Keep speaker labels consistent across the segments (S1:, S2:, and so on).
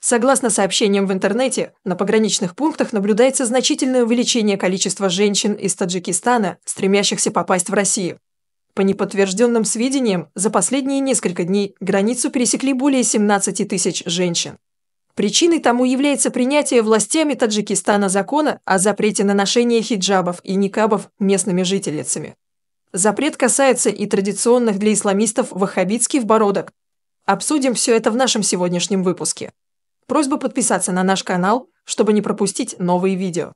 S1: Согласно сообщениям в интернете, на пограничных пунктах наблюдается значительное увеличение количества женщин из Таджикистана, стремящихся попасть в Россию. По неподтвержденным сведениям, за последние несколько дней границу пересекли более 17 тысяч женщин. Причиной тому является принятие властями Таджикистана закона о запрете на ношение хиджабов и никабов местными жительницами. Запрет касается и традиционных для исламистов ваххабитских бородок. Обсудим все это в нашем сегодняшнем выпуске. Просьба подписаться на наш канал, чтобы не пропустить новые видео.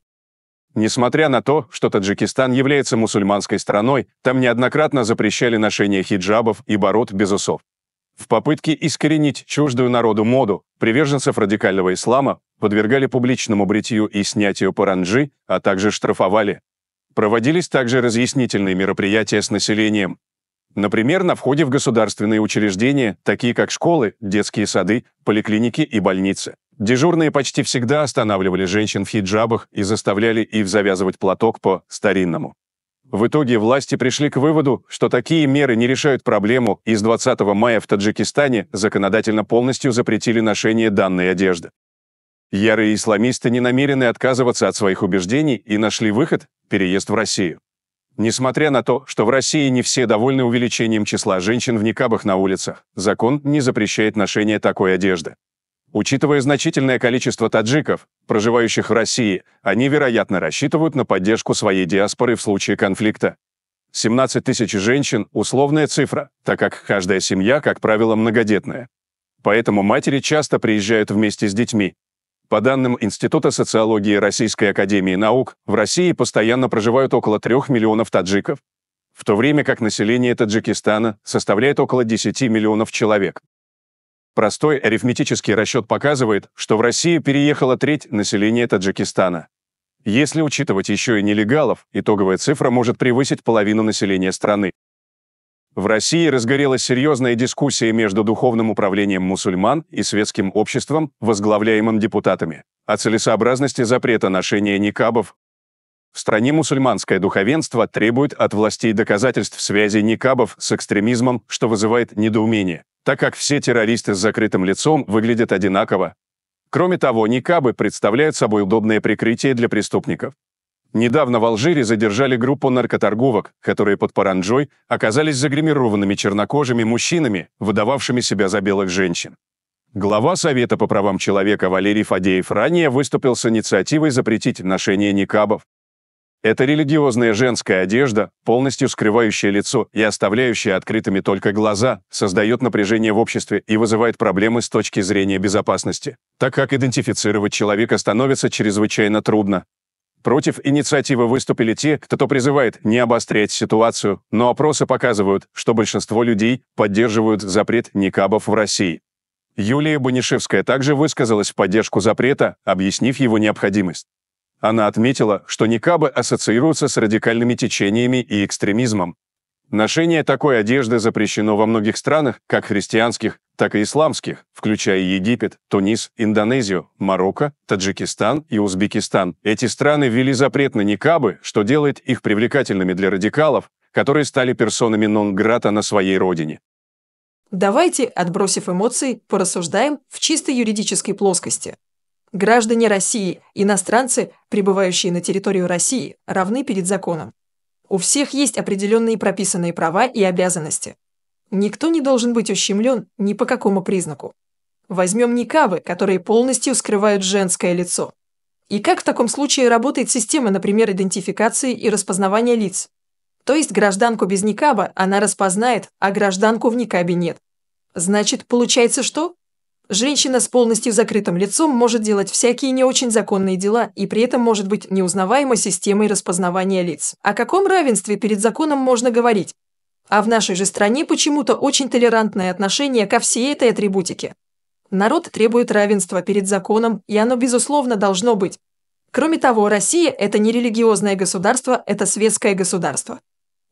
S2: Несмотря на то, что Таджикистан является мусульманской страной, там неоднократно запрещали ношение хиджабов и бород без усов. В попытке искоренить чуждую народу моду, приверженцев радикального ислама подвергали публичному бритью и снятию паранджи, а также штрафовали. Проводились также разъяснительные мероприятия с населением, Например, на входе в государственные учреждения, такие как школы, детские сады, поликлиники и больницы. Дежурные почти всегда останавливали женщин в хиджабах и заставляли их завязывать платок по-старинному. В итоге власти пришли к выводу, что такие меры не решают проблему, и с 20 мая в Таджикистане законодательно полностью запретили ношение данной одежды. Ярые исламисты не намерены отказываться от своих убеждений и нашли выход – переезд в Россию. Несмотря на то, что в России не все довольны увеличением числа женщин в никабах на улицах, закон не запрещает ношение такой одежды. Учитывая значительное количество таджиков, проживающих в России, они, вероятно, рассчитывают на поддержку своей диаспоры в случае конфликта. 17 тысяч женщин – условная цифра, так как каждая семья, как правило, многодетная. Поэтому матери часто приезжают вместе с детьми, по данным Института социологии Российской академии наук, в России постоянно проживают около 3 миллионов таджиков, в то время как население Таджикистана составляет около 10 миллионов человек. Простой арифметический расчет показывает, что в Россию переехала треть населения Таджикистана. Если учитывать еще и нелегалов, итоговая цифра может превысить половину населения страны. В России разгорелась серьезная дискуссия между духовным управлением мусульман и светским обществом, возглавляемым депутатами, о целесообразности запрета ношения никабов. В стране мусульманское духовенство требует от властей доказательств связи никабов с экстремизмом, что вызывает недоумение, так как все террористы с закрытым лицом выглядят одинаково. Кроме того, никабы представляют собой удобное прикрытие для преступников, Недавно в Алжире задержали группу наркоторговок, которые под паранджой оказались загримированными чернокожими мужчинами, выдававшими себя за белых женщин. Глава Совета по правам человека Валерий Фадеев ранее выступил с инициативой запретить ношение никабов. Это религиозная женская одежда, полностью скрывающая лицо и оставляющая открытыми только глаза, создает напряжение в обществе и вызывает проблемы с точки зрения безопасности, так как идентифицировать человека становится чрезвычайно трудно. Против инициативы выступили те, кто призывает не обострять ситуацию, но опросы показывают, что большинство людей поддерживают запрет никабов в России. Юлия Банишевская также высказалась в поддержку запрета, объяснив его необходимость. Она отметила, что никабы ассоциируются с радикальными течениями и экстремизмом, Ношение такой одежды запрещено во многих странах, как христианских, так и исламских, включая Египет, Тунис, Индонезию, Марокко, Таджикистан и Узбекистан. Эти страны ввели запрет на никабы, что делает их привлекательными для радикалов, которые стали персонами нон-грата на своей родине.
S1: Давайте, отбросив эмоции, порассуждаем в чисто юридической плоскости. Граждане России, иностранцы, прибывающие на территорию России, равны перед законом. У всех есть определенные прописанные права и обязанности. Никто не должен быть ущемлен ни по какому признаку. Возьмем никабы, которые полностью скрывают женское лицо. И как в таком случае работает система, например, идентификации и распознавания лиц? То есть гражданку без никаба она распознает, а гражданку в никабе нет. Значит, получается что? Женщина с полностью закрытым лицом может делать всякие не очень законные дела и при этом может быть неузнаваема системой распознавания лиц. О каком равенстве перед законом можно говорить? А в нашей же стране почему-то очень толерантное отношение ко всей этой атрибутике. Народ требует равенства перед законом, и оно, безусловно, должно быть. Кроме того, Россия – это не религиозное государство, это светское государство.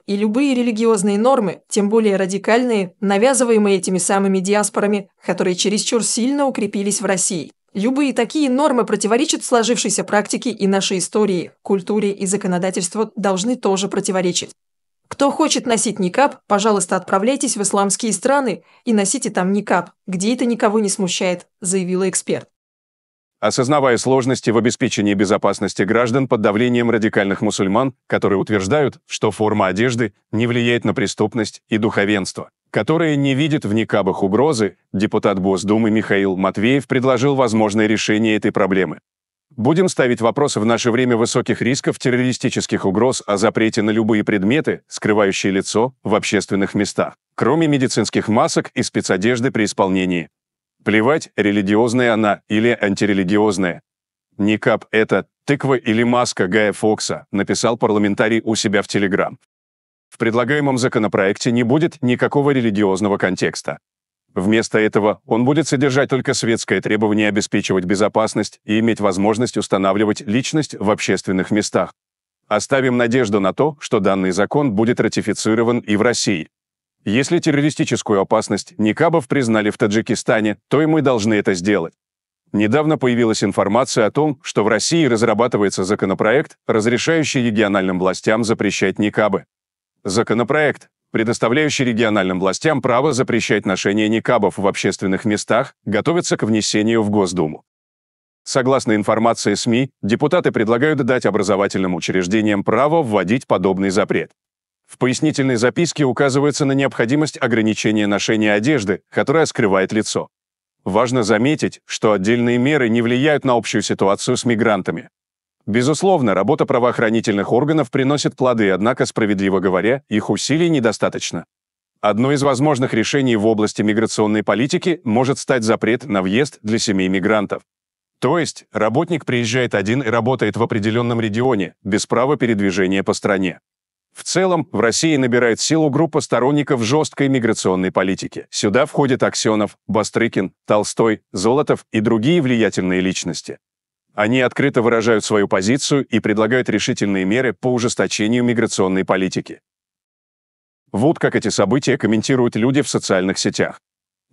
S1: И любые религиозные нормы, тем более радикальные, навязываемые этими самыми диаспорами, которые чересчур сильно укрепились в России. Любые такие нормы противоречат сложившейся практике и нашей истории, культуре и законодательству должны тоже противоречить. Кто хочет носить никап, пожалуйста, отправляйтесь в исламские страны и носите там никап, где это никого не смущает, заявила эксперт
S2: осознавая сложности в обеспечении безопасности граждан под давлением радикальных мусульман, которые утверждают, что форма одежды не влияет на преступность и духовенство. Которые не видят в никабах угрозы, депутат Госдумы Михаил Матвеев предложил возможное решение этой проблемы. Будем ставить вопросы в наше время высоких рисков террористических угроз о запрете на любые предметы, скрывающие лицо, в общественных местах, кроме медицинских масок и спецодежды при исполнении Плевать, религиозная она или антирелигиозная. «Никап — это тыква или маска Гая Фокса», написал парламентарий у себя в Телеграм. В предлагаемом законопроекте не будет никакого религиозного контекста. Вместо этого он будет содержать только светское требование обеспечивать безопасность и иметь возможность устанавливать личность в общественных местах. Оставим надежду на то, что данный закон будет ратифицирован и в России. Если террористическую опасность Никабов признали в Таджикистане, то и мы должны это сделать. Недавно появилась информация о том, что в России разрабатывается законопроект, разрешающий региональным властям запрещать никабы. Законопроект, предоставляющий региональным властям право запрещать ношение никабов в общественных местах, готовится к внесению в Госдуму. Согласно информации СМИ, депутаты предлагают дать образовательным учреждениям право вводить подобный запрет. В пояснительной записке указывается на необходимость ограничения ношения одежды, которая скрывает лицо. Важно заметить, что отдельные меры не влияют на общую ситуацию с мигрантами. Безусловно, работа правоохранительных органов приносит плоды, однако, справедливо говоря, их усилий недостаточно. Одно из возможных решений в области миграционной политики может стать запрет на въезд для семей мигрантов. То есть работник приезжает один и работает в определенном регионе, без права передвижения по стране. В целом, в России набирает силу группа сторонников жесткой миграционной политики. Сюда входят Аксенов, Бастрыкин, Толстой, Золотов и другие влиятельные личности. Они открыто выражают свою позицию и предлагают решительные меры по ужесточению миграционной политики. Вот как эти события комментируют люди в социальных сетях.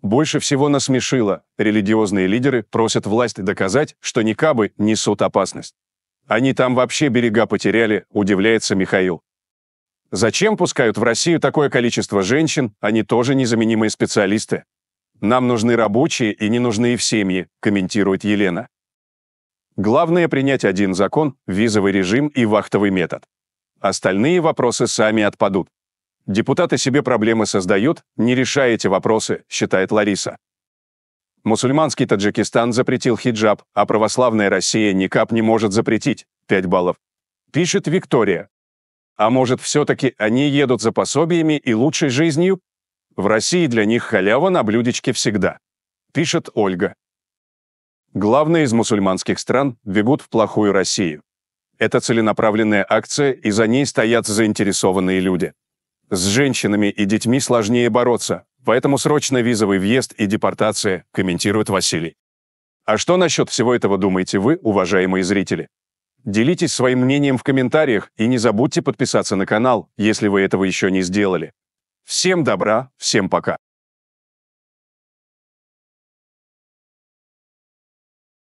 S2: Больше всего насмешило, религиозные лидеры просят власть доказать, что никабы несут опасность. Они там вообще берега потеряли, удивляется Михаил. Зачем пускают в Россию такое количество женщин, они тоже незаменимые специалисты? Нам нужны рабочие и не нужны в семьи, комментирует Елена. Главное принять один закон, визовый режим и вахтовый метод. Остальные вопросы сами отпадут. Депутаты себе проблемы создают, не решая эти вопросы, считает Лариса. Мусульманский Таджикистан запретил хиджаб, а православная Россия никак не может запретить. 5 баллов. Пишет Виктория. А может, все-таки они едут за пособиями и лучшей жизнью? В России для них халява на блюдечке всегда. Пишет Ольга. Главные из мусульманских стран бегут в плохую Россию. Это целенаправленная акция, и за ней стоят заинтересованные люди. С женщинами и детьми сложнее бороться, поэтому срочно визовый въезд и депортация, комментирует Василий. А что насчет всего этого думаете вы, уважаемые зрители? Делитесь своим мнением в комментариях и не забудьте подписаться на канал, если вы этого еще не сделали. Всем добра, всем
S1: пока.